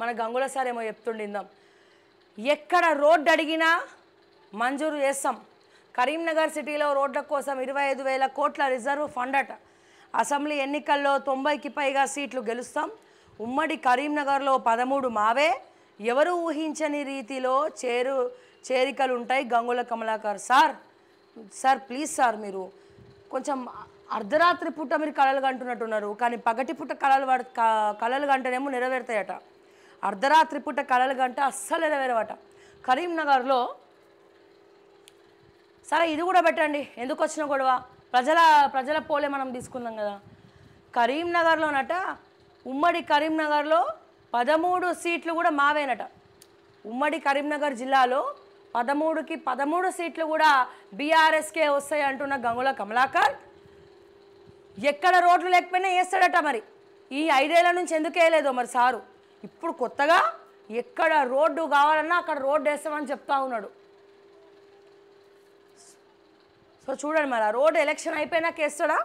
మన గంగుల సార్ ఏమో చెప్తుండిందాం ఎక్కడ రోడ్డు అడిగినా మంజూరు చేస్తాం కరీంనగర్ సిటీలో రోడ్ల కోసం ఇరవై ఐదు వేల కోట్ల రిజర్వ్ ఫండ్ అట అసెంబ్లీ ఎన్నికల్లో తొంభైకి పైగా సీట్లు గెలుస్తాం ఉమ్మడి కరీంనగర్లో పదమూడు మావే ఎవరు ఊహించని రీతిలో చేరు చేరికలు ఉంటాయి Gangula Kamalakar sir sir please sir మీరు కొంచెం అర్ధరాత్రి పూట మీరు కళలు కంటున్నట్టున్నారు కానీ పగటి పూట కళలు కళలు కంటేనేమో నెరవేరుతాయట అర్ధరాత్రి పూట కళలు గంట అస్సలు నెరవేరవట కరీంనగర్లో సరే ఇది కూడా పెట్టండి ఎందుకు వచ్చిన గొడవ ప్రజల ప్రజల పోలే మనం తీసుకున్నాం కదా కరీంనగర్లోనట ఉమ్మడి కరీంనగర్లో పదమూడు సీట్లు కూడా మావేనట ఉమ్మడి కరీంనగర్ జిల్లాలో పదమూడుకి పదమూడు సీట్లు కూడా బీఆర్ఎస్కే వస్తాయి అంటున్న గంగుల కమలాకర్ ఎక్కడ రోడ్లు లేకపోయినా వేస్తాడట మరి ఈ ఐదేళ్ల నుంచి ఎందుకు వేయలేదో మరి సారు ఇప్పుడు కొత్తగా ఎక్కడ రోడ్డు కావాలన్నా అక్కడ రోడ్డు వేస్తామని చెప్తా ఉన్నాడు సో చూడండి మరి ఆ రోడ్డు ఎలక్షన్ అయిపోయినాక వేస్తాడా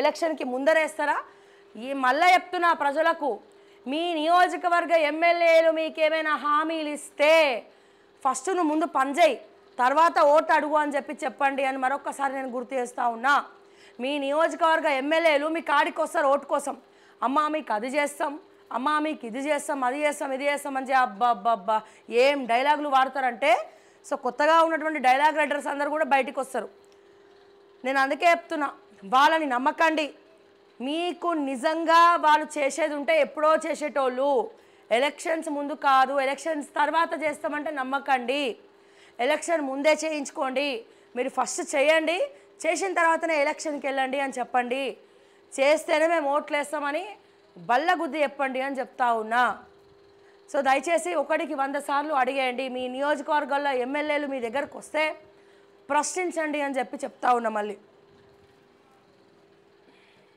ఎలక్షన్కి ముందరేస్తారా ఈ మళ్ళా చెప్తున్నా ప్రజలకు మీ నియోజకవర్గ ఎమ్మెల్యేలు మీకేమైనా హామీలు ఇస్తే ఫస్ట్ నువ్వు ముందు పనిచేయి తర్వాత ఓటు అడుగు అని చెప్పి చెప్పండి అని మరొకసారి నేను గుర్తు చేస్తూ ఉన్నా మీ నియోజకవర్గ ఎమ్మెల్యేలు మీ కాడికి వస్తారు ఓటు కోసం అమ్మ మీకు అది చేస్తాం అమ్మ మీకు ఇది చేస్తాం అది చేస్తాం ఇది చేస్తాం అని అబ్బా అబ్బా అబ్బా ఏం డైలాగులు వాడతారంటే సో కొత్తగా ఉన్నటువంటి డైలాగ్ రైటర్స్ అందరు కూడా బయటకు వస్తారు నేను అందుకే చెప్తున్నా వాళ్ళని నమ్మకండి మీకు నిజంగా వాళ్ళు చేసేది ఉంటే ఎప్పుడో చేసేటోళ్ళు ఎలక్షన్స్ ముందు కాదు ఎలక్షన్స్ తర్వాత చేస్తామంటే నమ్మకండి ఎలక్షన్ ముందే చేయించుకోండి మీరు ఫస్ట్ చేయండి చేసిన తర్వాతనే ఎలక్షన్కి వెళ్ళండి అని చెప్పండి చేస్తేనే మేము ఓట్లు వేస్తామని బల్లగుద్ది చెప్పండి అని చెప్తా ఉన్నా సో దయచేసి ఒకటికి వంద సార్లు అడిగేయండి మీ నియోజకవర్గాల్లో ఎమ్మెల్యేలు మీ దగ్గరకు వస్తే ప్రశ్నించండి అని చెప్పి చెప్తా ఉన్నా మళ్ళీ